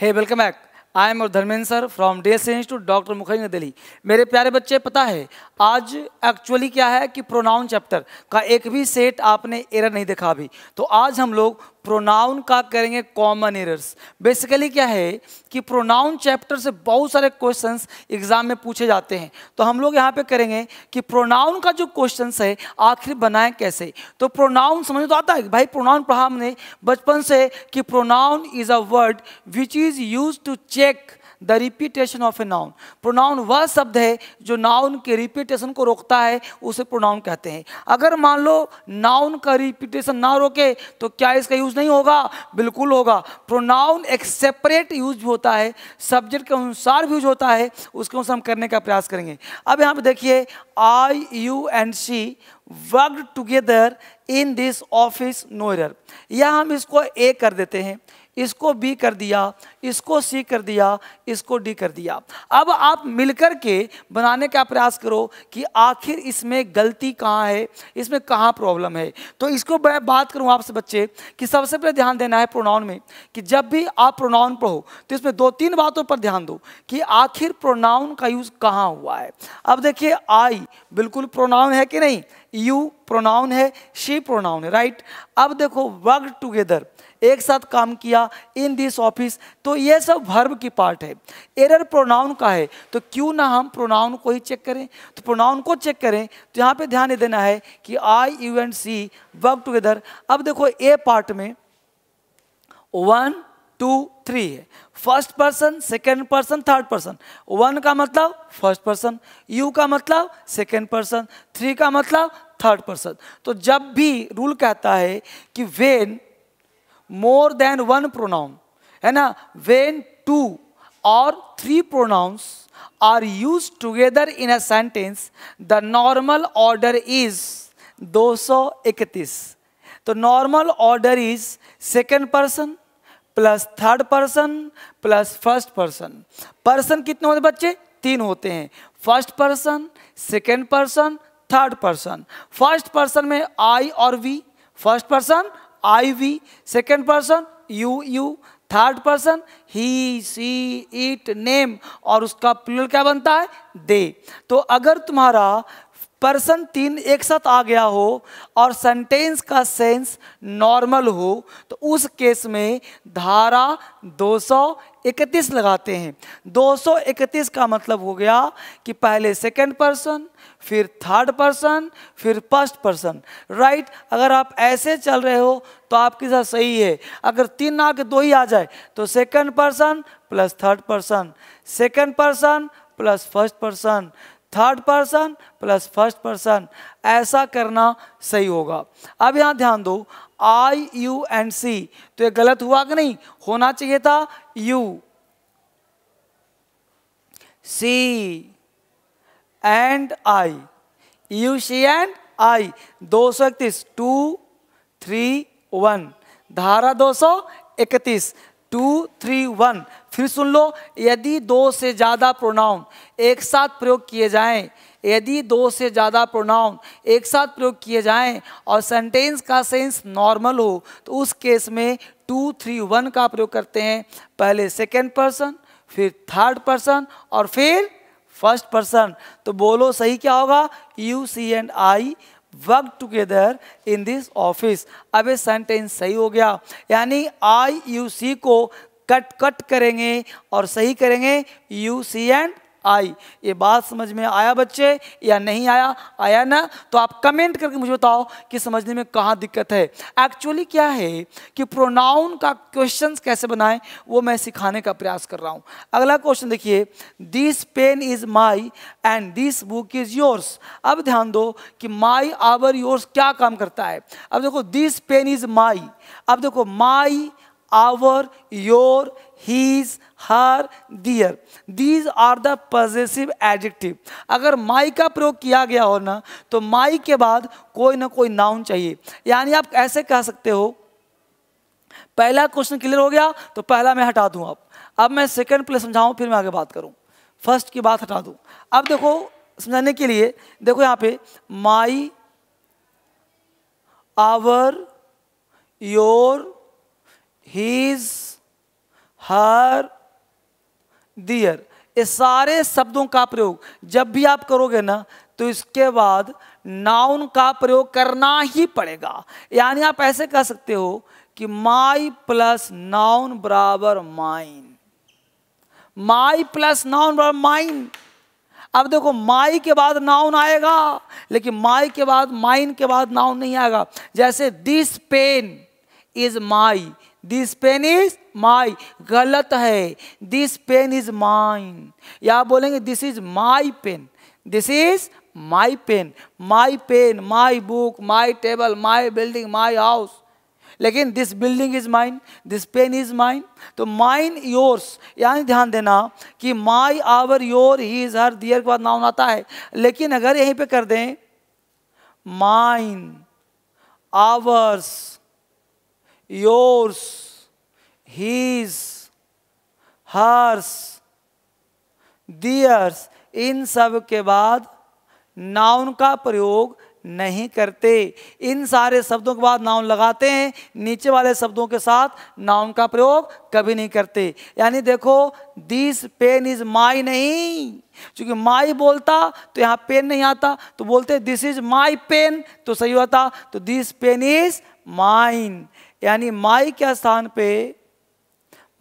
hey welcome back I am और Dharmendra sir from D S institute doctor Mukherjee Delhi मेरे प्यारे बच्चे पता है आज एक्चुअली क्या है कि प्रोनाउन चैप्टर का एक भी सेट आपने एरर नहीं देखा अभी तो आज हम लोग प्रोनाउन का करेंगे कॉमन एरर्स बेसिकली क्या है कि प्रोनाउन चैप्टर से बहुत सारे क्वेश्चंस एग्जाम में पूछे जाते हैं तो हम लोग यहाँ पे करेंगे कि प्रोनाउन का जो क्वेश्चंस है आखिर बनाएं कैसे तो प्रोनाउन समझ तो आता है भाई प्रोनाउन पढ़ा हमने बचपन से कि pronoun is a word which is use to check the repetition of a noun pronoun वह शब्द है जो नाउन के रिपीटेशन को रोकता है उसे प्रोनाउन कहते हैं अगर मान लो नाउन का रिपीटेशन ना रोके तो क्या इसका यूज नहीं होगा बिल्कुल होगा प्रोनाउन एक सेपरेट यूज होता है सब्जेक्ट के अनुसार भी यूज होता है उसके अनुसार हम करने का प्रयास करेंगे अब यहाँ पर देखिए I you and she work together in this office no error यह हम इसको ए कर देते हैं इसको बी कर दिया इसको सी कर दिया इसको डी कर दिया अब आप मिलकर के बनाने का प्रयास करो कि आखिर इसमें गलती कहाँ है इसमें कहाँ प्रॉब्लम है तो इसको मैं बात करूँ आपसे बच्चे कि सबसे पहले ध्यान देना है प्रोनाउन में कि जब भी आप प्रोनाउन पढ़ो तो इसमें दो तीन बातों पर ध्यान दो कि आखिर प्रोनाउन का यूज़ कहाँ हुआ है अब देखिए आई बिल्कुल प्रोनाउन है कि नहीं यू प्रोनाउन है शी प्रोनाउन है राइट अब देखो वर्क टुगेदर एक साथ काम किया इन दिस ऑफिस तो ये सब वर्ब की पार्ट है एरर प्रोनाउन का है तो क्यों ना हम प्रोनाउन को ही चेक करें तो प्रोनाउन को चेक करें तो यहाँ पे ध्यान देना है कि I you and she work together अब देखो ए पार्ट में वन टू थ्री है first person second person third person one का मतलब फर्स्ट पर्सन यू का मतलब सेकेंड पर्सन थ्री का मतलब थर्ड पर्सन तो जब भी रूल कहता है कि when more than one pronoun है ना when two or three pronouns are used together in a sentence the normal order is 231 तो normal order is second person plus third person plus first person person कितने होते बच्चे तीन होते हैं first person second person third person first person में I और we first person I we second person you you third person he she it name और उसका प्लूरल क्या बनता है दे तो अगर तुम्हारा पर्सन तीन एक साथ आ गया हो और सेंटेंस का सेंस नॉर्मल हो तो उस केस में धारा 231 लगाते हैं 231 का मतलब हो गया कि पहले सेकंड पर्सन फिर थर्ड पर्सन फिर फर्स्ट पर्सन राइट अगर आप ऐसे चल रहे हो तो आपके साथ सही है अगर तीन ना के दो ही आ जाए तो second person plus third person second person plus first person third person plus first person ऐसा करना सही होगा अब यहाँ ध्यान दो आई यू एंड सी तो ये गलत हुआ कि नहीं होना चाहिए था you she and I you she and I दो सौ इकतीस टू थ्री वन धारा दो सौ इकतीस टू थ्री वन फिर सुन लो यदि दो से ज़्यादा प्रोनाउन एक साथ प्रयोग किए जाएं यदि दो से ज़्यादा प्रोनाउन एक साथ प्रयोग किए जाएं और सेंटेंस का सेंस नॉर्मल हो तो उस केस में टू थ्री वन का प्रयोग करते हैं पहले सेकेंड पर्सन फिर थर्ड पर्सन और फिर फर्स्ट पर्सन तो बोलो सही क्या होगा you she and I work together in this office अब ये सेंटेंस सही हो गया यानी आई यू सी को कट कट करेंगे और सही करेंगे यू सी एंड आई ये बात समझ में आया बच्चे या नहीं आया आया ना तो आप कमेंट करके मुझे बताओ कि समझने में कहाँ दिक्कत है एक्चुअली क्या है कि प्रोनाउन का क्वेश्चन कैसे बनाएं वो मैं सिखाने का प्रयास कर रहा हूँ अगला क्वेश्चन देखिए this pen is my and this book is yours अब ध्यान दो कि माई आवर योर्स क्या काम करता है अब देखो दिस पेन इज़ माई अब देखो my our, your, his, her their these are the possessive adjective अगर माई का प्रयोग किया गया हो ना तो माई के बाद कोई ना कोई नाउन चाहिए यानी आप ऐसे कह सकते हो पहला क्वेश्चन क्लियर हो गया तो पहला मैं हटा दूँ आप अब मैं सेकंड प्ले समझाऊँ फिर मैं आगे बात करूँ फर्स्ट की बात हटा दूँ अब देखो समझाने के लिए देखो यहाँ पे my our your his her their ये सारे शब्दों का प्रयोग जब भी आप करोगे ना तो इसके बाद नाउन का प्रयोग करना ही पड़ेगा यानी आप ऐसे कह सकते हो कि माई प्लस नाउन बराबर माइन माई प्लस नाउन बराबर माइन अब देखो माई के बाद नाउन आएगा लेकिन माई के बाद माइन के बाद नाउन नहीं आएगा जैसे this pen is my this pen is my गलत है दिस पेन इज माइन या बोलेंगे this is my pen this is my pen my pen my book my table my building my house लेकिन this building is mine this pen is mine तो mine yours यानी ध्यान देना कि my our your his her their के बाद noun आता है लेकिन अगर यहीं पे कर दें mine ours yours, his, hers, theirs इन सब के बाद नाउन का प्रयोग नहीं करते इन सारे शब्दों के बाद नाउन लगाते हैं नीचे वाले शब्दों के साथ नाउन का प्रयोग कभी नहीं करते यानी देखो दिस पेन इज माई नहीं क्योंकि माई बोलता तो यहाँ पेन नहीं आता तो बोलते दिस इज माई पेन तो सही होता तो दिस पेन इज माइन यानी माई के स्थान पे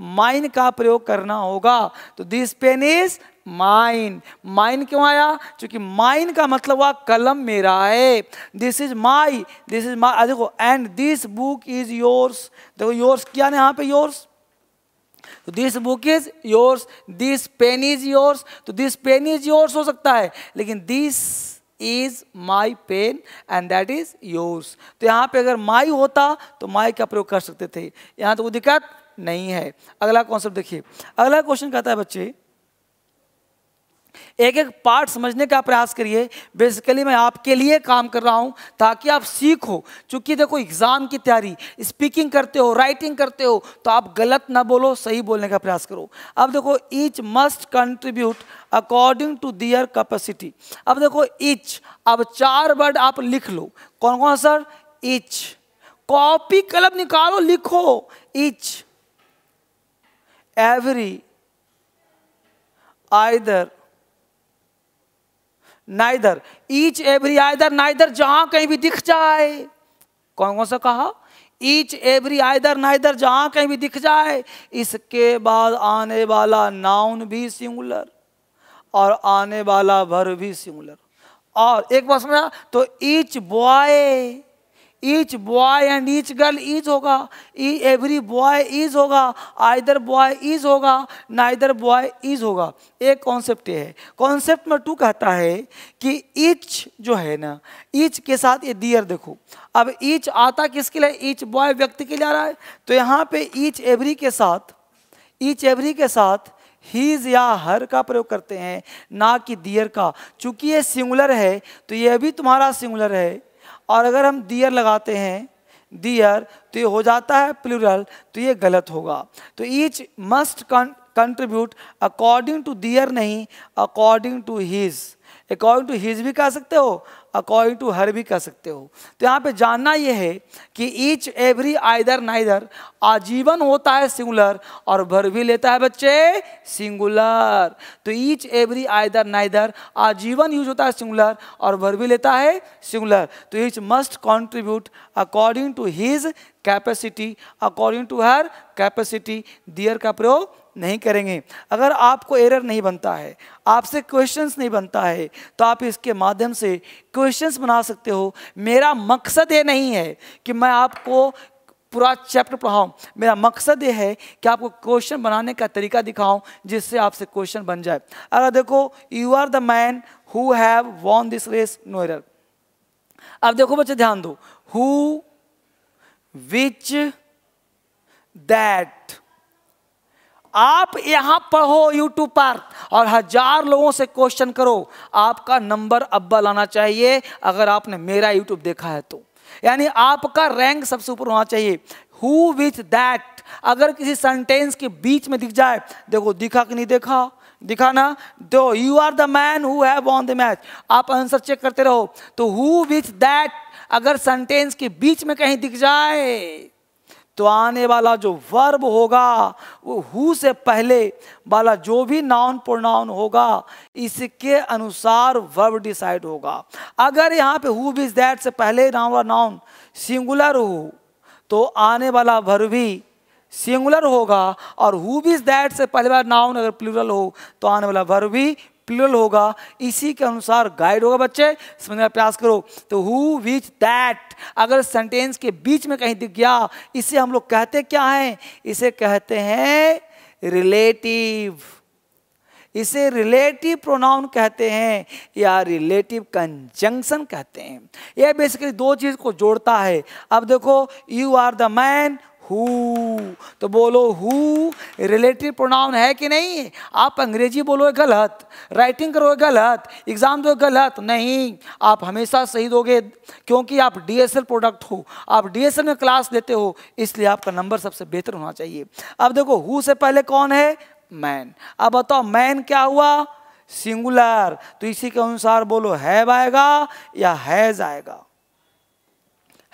माइन का प्रयोग करना होगा तो this pen is mine mine क्यों आया क्योंकि माइन का मतलब हुआ कलम मेरा है this is my this is my देखो and this book is yours देखो योर्स क्या यहां यहाँ पे योर्स तो this book is yours this pen is yours तो दिस पेन इज योर्स हो सकता है लेकिन this is my pen and that is yours तो यहाँ पे अगर माई होता तो माई का प्रयोग कर सकते थे यहाँ तो वो दिक्कत नहीं है अगला कॉन्सेप्ट देखिए अगला क्वेश्चन कहता है बच्चे एक एक पार्ट समझने का प्रयास करिए बेसिकली मैं आपके लिए काम कर रहा हूँ ताकि आप सीखो चूंकि देखो एग्ज़ाम की तैयारी स्पीकिंग करते हो राइटिंग करते हो तो आप गलत ना बोलो सही बोलने का प्रयास करो अब देखो each must contribute according to their capacity अब देखो ईच अब चार वर्ड आप लिख लो कौन कौन सर ईच कॉपी कलम निकालो लिखो each every either neither each every either neither जहां कहीं भी दिख जाए कौन कौन सा कहा ईच एवरी आइदर नाइदर जहां कहीं भी दिख जाए इसके बाद आने वाला नाउन भी सिंगुलर और आने वाला भर भी सिंगुलर और एक बात समझा तो each boy each boy and each girl is होगा ई एवरी बॉय इज होगा आइदर बॉय इज होगा नाइदर बॉय इज होगा एक कॉन्सेप्ट है कॉन्सेप्ट नंबर टू कहता है कि ईच जो है ना ईच के साथ ये दियर देखो अब ईच आता किसके लिए ईच बॉय व्यक्ति के लिए आ रहा है तो यहाँ पे ईच एवरी के साथ ईच एवरी के साथ हीज या हर का प्रयोग करते हैं ना कि दियर का चूंकि ये सिंगुलर है तो ये भी तुम्हारा सिंगुलर है और अगर हम दियर लगाते हैं दियर तो ये हो जाता है प्लूरल तो ये गलत होगा तो each must contribute according to their नहीं according to his according to his भी कह सकते हो अकॉर्डिंग टू हर भी कह सकते हो तो यहाँ पे जानना यह है कि ईच एवरी आइदर नाइदर आजीवन होता है सिंगुलर और भर भी लेता है बच्चे सिंगुलर तो ईच एवरी आइदर नाइदर आजीवन यूज होता है सिंगुलर और भर भी लेता है सिंगुलर तो each must contribute according to his capacity according to her capacity their का प्रयोग नहीं करेंगे अगर आपको एरर नहीं बनता है आपसे क्वेश्चंस नहीं बनता है तो आप इसके माध्यम से क्वेश्चंस बना सकते हो मेरा मकसद ये नहीं है कि मैं आपको पूरा चैप्टर पढ़ाऊँ मेरा मकसद ये है कि आपको क्वेश्चन बनाने का तरीका दिखाऊँ जिससे आपसे क्वेश्चन बन जाए अगर देखो you are the man who have won this race no error अब देखो बच्चे ध्यान दो हु विच दैट आप यहां पढ़ो यूट्यूब पर और हजार लोगों से क्वेश्चन करो आपका नंबर अब्बल आना चाहिए अगर आपने मेरा यूट्यूब देखा है तो यानी आपका रैंक सबसे ऊपर होना चाहिए हु विथ दैट अगर किसी सेंटेंस के बीच में दिख जाए देखो दिखा कि नहीं देखा दिखा ना दो you are the man who have on the match आप आंसर चेक करते रहो तो हु विथ दैट अगर सेंटेंस के बीच में कहीं दिख जाए तो आने वाला जो वर्ब होगा वो हु से पहले वाला जो भी नाउन प्रोनाउन होगा इसके अनुसार वर्ब डिसाइड होगा अगर यहाँ पे हु इज दैट से पहले नाउन वाला नाउन सिंगुलर हो तो आने वाला वर्ब भी सिंगुलर होगा और हु इज दैट से पहले वाला नाउन अगर प्लूरल हो तो आने वाला वर्ब भी प्लुरल होगा इसी के अनुसार गाइड होगा बच्चे समझने का प्रयास करो तो हु विच दैट अगर सेंटेंस के बीच में कहीं दिख गया इसे हम लोग कहते क्या है इसे कहते हैं रिलेटिव इसे रिलेटिव प्रोनाउन कहते हैं या रिलेटिव कंजंक्शन कहते हैं यह बेसिकली दो चीज़ को जोड़ता है अब देखो you are the man who तो बोलो हु रिलेटिव प्रोनाउन है कि नहीं आप अंग्रेजी बोलो गलत राइटिंग करोगे गलत एग्ज़ाम दो गलत नहीं आप हमेशा सही दोगे क्योंकि आप डीएसएल प्रोडक्ट हो आप डीएसएल में क्लास लेते हो इसलिए आपका नंबर सबसे बेहतर होना चाहिए अब देखो हु से पहले कौन है मैन अब बताओ मैन क्या हुआ सिंगुलर तो इसी के अनुसार बोलो हैव आएगा या हैज़ आएगा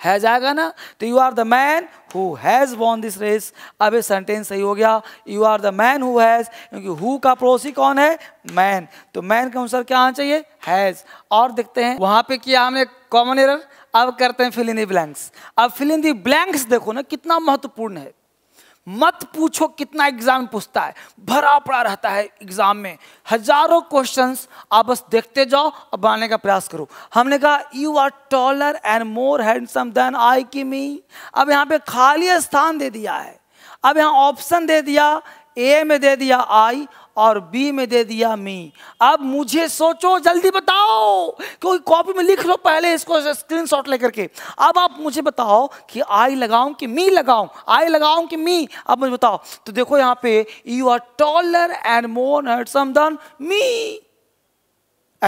हैज आएगा ना तो you are the man who has won this race अब ये सेंटेंस सही हो गया you are the man who has क्योंकि हु का पड़ोसी कौन है मैन तो मैन का आंसर क्या आना चाहिए हैज़ और देखते हैं वहां पे किया हमने कॉमन एरर अब करते हैं फिलिंदी ब्लैंक्स अब फिलिंदी ब्लैंक्स देखो ना कितना महत्वपूर्ण है मत पूछो कितना एग्जाम पूछता है भरा पड़ा रहता है एग्जाम में हजारों क्वेश्चंस आप बस देखते जाओ और बनाने का प्रयास करो हमने कहा you are taller and more handsome than I की मी अब यहाँ पे खाली स्थान दे दिया है अब यहाँ ऑप्शन दे दिया ए में दे दिया आई और बी में दे दिया मी अब मुझे सोचो जल्दी बताओ क्योंकि कॉपी में लिख लो पहले इसको स्क्रीन शॉट लेकर के अब आप मुझे बताओ कि आई लगाऊं कि मी लगाऊं आई लगाऊं कि मी अब मुझे बताओ तो देखो यहां पे you are taller and more handsome than me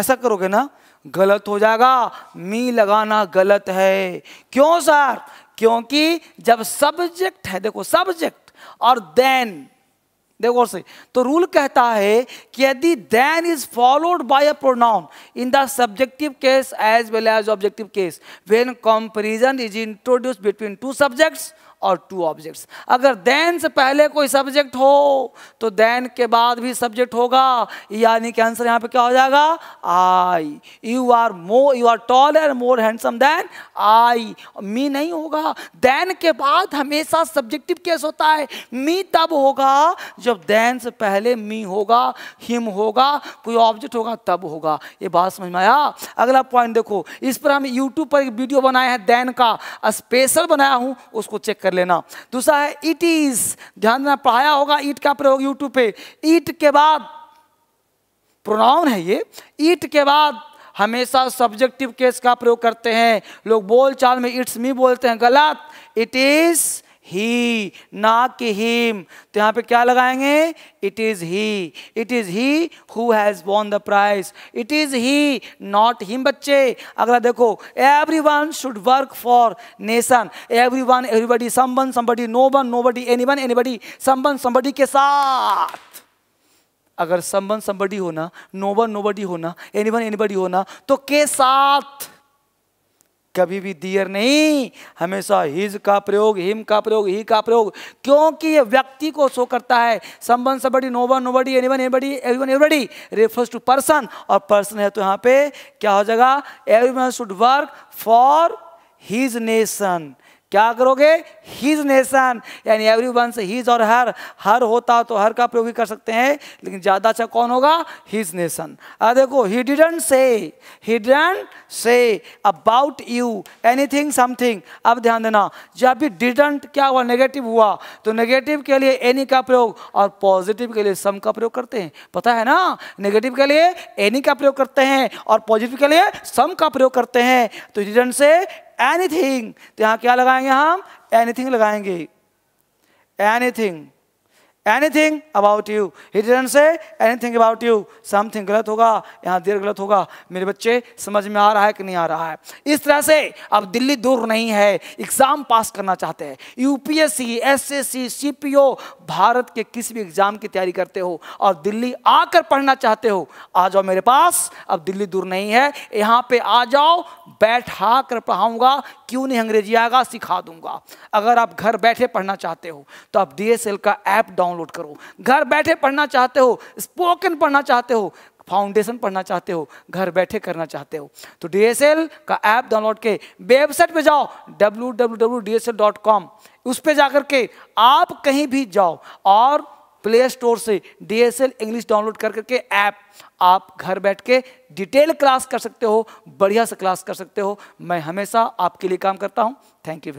ऐसा करोगे ना गलत हो जाएगा मी लगाना गलत है क्यों सर क्योंकि जब सब्जेक्ट है देखो सब्जेक्ट और देन देखो से तो रूल कहता है कि यदि than is followed by a pronoun in the subjective case as well as objective case when comparison is introduce between two subjects और टू ऑब्जेक्ट्स अगर देन से पहले कोई सब्जेक्ट हो तो देन के बाद भी सब्जेक्ट होगा यानी कि आंसर यहाँ पे क्या हो जाएगा I you are more you are tall and more handsome than I me नहीं होगा देन के बाद हमेशा सब्जेक्टिव केस होता है मी तब होगा जब देन से पहले मी होगा हिम होगा कोई ऑब्जेक्ट होगा तब होगा ये बात समझ में आया अगला पॉइंट देखो इस पर हम यूट्यूब पर एक वीडियो बनाए हैं देन का स्पेशल बनाया हूँ उसको चेक कर लेना दूसरा है इट इज ध्यान देना पढ़ाया होगा ईट का प्रयोग यूट्यूब पे ईट के बाद प्रोनाउन है ये ईट के बाद हमेशा सब्जेक्टिव केस का प्रयोग करते हैं लोग बोल चाल में इट्स मी बोलते हैं गलत इट इज़ ही ना कि हीम तो यहाँ पे क्या लगाएंगे it is he it is he who has won the prize it is he not him बच्चे अगला देखो everyone should work for nation everyone everybody someone somebody no one nobody anyone anybody someone somebody के साथ अगर संबंध somebody होना no one no बडी होना any anyone any बडी होना तो के साथ कभी भी दियर नहीं हमेशा हिज का प्रयोग हिम का प्रयोग ही का प्रयोग क्योंकि ये व्यक्ति को शो करता है संबंध सबडी बड़ी one nobody anyone everyone everybody refers to person और पर्सन है तो यहाँ पे क्या हो जाएगा everyone should work for his nation क्या करोगे हीज नेशन यानी एवरी वन हिज और हर हर होता तो हर का प्रयोग ही कर सकते हैं लेकिन ज़्यादा अच्छा कौन होगा हीज नेशन अब देखो he didn't say he didn't say about you anything something अब ध्यान देना जब भी डिडंट क्या हुआ नेगेटिव हुआ तो नेगेटिव के लिए एनी का प्रयोग और पॉजिटिव के लिए सम का प्रयोग करते हैं पता है ना नेगेटिव के लिए एनी का प्रयोग करते हैं और पॉजिटिव के लिए सम का प्रयोग करते हैं तो डिडंट से एनीथिंग तो यहां क्या लगाएंगे हम एनीथिंग लगाएंगे anything anything about you he didn't say anything about you something गलत होगा यहाँ देर गलत होगा मेरे बच्चे समझ में आ रहा है कि नहीं आ रहा है इस तरह से अब दिल्ली दूर नहीं है एग्ज़ाम पास करना चाहते हैं यूपीएससी एसएससी सीपीओ भारत के किसी भी एग्ज़ाम की तैयारी करते हो और दिल्ली आकर पढ़ना चाहते हो आ जाओ मेरे पास अब दिल्ली दूर नहीं है यहाँ पर आ जाओ बैठा कर पढ़ाऊंगा क्यों नहीं अंग्रेजी आएगा सिखा दूंगा अगर आप घर बैठे पढ़ना चाहते हो तो आप डी का ऐप डाउन डाउनलोड करो घर बैठे पढ़ना चाहते हो स्पोकन पढ़ना चाहते हो फाउंडेशन पढ़ना चाहते हो घर बैठे करना चाहते हो तो डीएसएल का ऐप डाउनलोड के वेबसाइट पे जाओ www.dsl.com उस पर जाकर के आप कहीं भी जाओ और प्ले स्टोर से D S L English download कर करके ऐप आप घर बैठ के डिटेल क्लास कर सकते हो बढ़िया से क्लास कर सकते हो मैं हमेशा आपके लिए काम करता हूँ थैंक यू